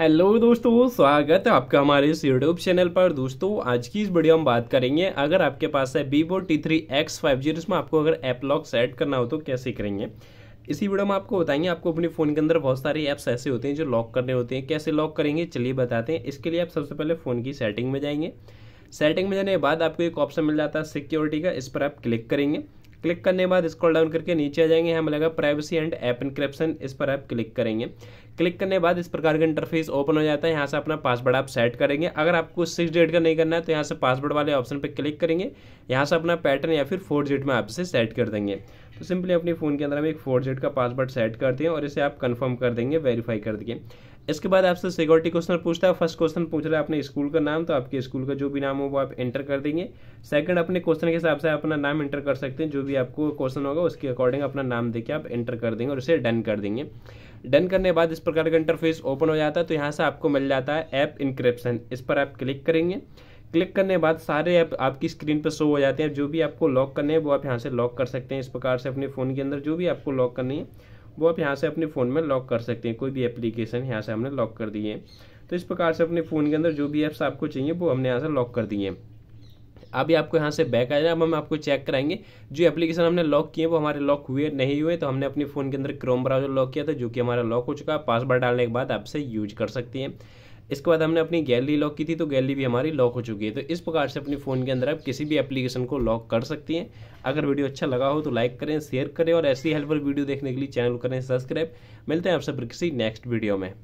hello दोस्तों स्वागत है आपका हमारे इस यूट्यूब चैनल पर दोस्तों आज की इस वीडियो हम बात करेंगे अगर आपके पास है Vivo T three X five G जिसमें आपको अगर ऐप लॉक सेट करना हो तो कैसे करेंगे इसी वीडियो में आपको बताएंगे आपको अपने फ़ोन के अंदर बहुत सारे ऐप्स ऐसे होते हैं जो लॉक करने होते हैं कैसे लॉक करेंगे चलिए बताते हैं इसके लिए आप सबसे पहले फ़ोन की सेटिंग में जाएंगे सेटिंग में जाने के बाद आपको एक ऑप्शन मिल जाता है सिक्योरिटी का इस पर आप क्लिक करेंगे क्लिक करने के बाद स्क्रॉल डाउन करके नीचे आ जाएंगे हमें लगा प्राइवेसी एंड ऐप इनक्रिप्शन इस पर आप क्लिक करेंगे क्लिक करने के बाद इस प्रकार का इंटरफेस ओपन हो जाता है यहाँ से अपना पासवर्ड आप सेट करेंगे अगर आपको सिक्स डिजिट का नहीं करना है तो यहाँ से पासवर्ड वाले ऑप्शन पर क्लिक करेंगे यहाँ से अपना पैटर्न या फिर फोर डिजिट में आप इसे सेट कर देंगे तो सिंपली अपने फ़ोन के अंदर हम एक फोर डिजिट का पासवर्ड सेट करते हैं और इसे आप कन्फर्म कर देंगे वेरीफाई कर देंगे इसके बाद आपसे सिक्योरिटी क्वेश्चन पूछता है फर्स्ट क्वेश्चन पूछ रहा है अपने स्कूल का नाम तो आपके स्कूल का जो भी नाम हो वो आप एंटर कर देंगे सेकंड अपने क्वेश्चन के हिसाब से आप अपना नाम एंटर कर सकते हैं जो भी आपको क्वेश्चन होगा उसके अकॉर्डिंग अपना नाम देके आप एंटर कर देंगे और उसे डन कर देंगे डन करने के बाद इस प्रकार का इंटरफेस ओपन हो जाता है तो यहाँ से आपको मिल जाता है ऐप इंक्रिप्शन इस पर आप क्लिक करेंगे क्लिक करने के बाद सारे ऐप आप, आपकी स्क्रीन पर शो हो जाते हैं जो भी आपको लॉक करने हैं वो आप यहाँ से लॉक कर सकते हैं इस प्रकार से अपने फ़ोन के अंदर जो भी आपको लॉक करनी है वो आप यहाँ से अपने फ़ोन में लॉक कर सकते हैं कोई भी एप्लीकेशन यहाँ से हमने लॉक कर दी है तो इस प्रकार से अपने फ़ोन के अंदर जो भी ऐप्स आपको चाहिए वो हमने यहाँ से लॉक कर दिए हैं अभी आपको यहाँ से बैक आ जाए अब हम आपको चेक कराएंगे जो एप्लीकेशन हमने लॉक किए वो हमारे लॉक हुए नहीं हुए तो हमने अपने फ़ोन के अंदर क्रोम ब्राउजर लॉक किया था जो कि हमारा लॉक हो चुका है पासवर्ड डालने के बाद आपसे यूज कर सकती हैं इसके बाद हमने अपनी गैलरी लॉक की थी तो गैलरी भी हमारी लॉक हो चुकी है तो इस प्रकार से अपने फ़ोन के अंदर आप किसी भी एप्लीकेशन को लॉक कर सकती हैं अगर वीडियो अच्छा लगा हो तो लाइक करें शेयर करें और ऐसी हेल्पफुल वीडियो देखने के लिए चैनल करें सब्सक्राइब मिलते हैं आप सब किसी नेक्स्ट वीडियो में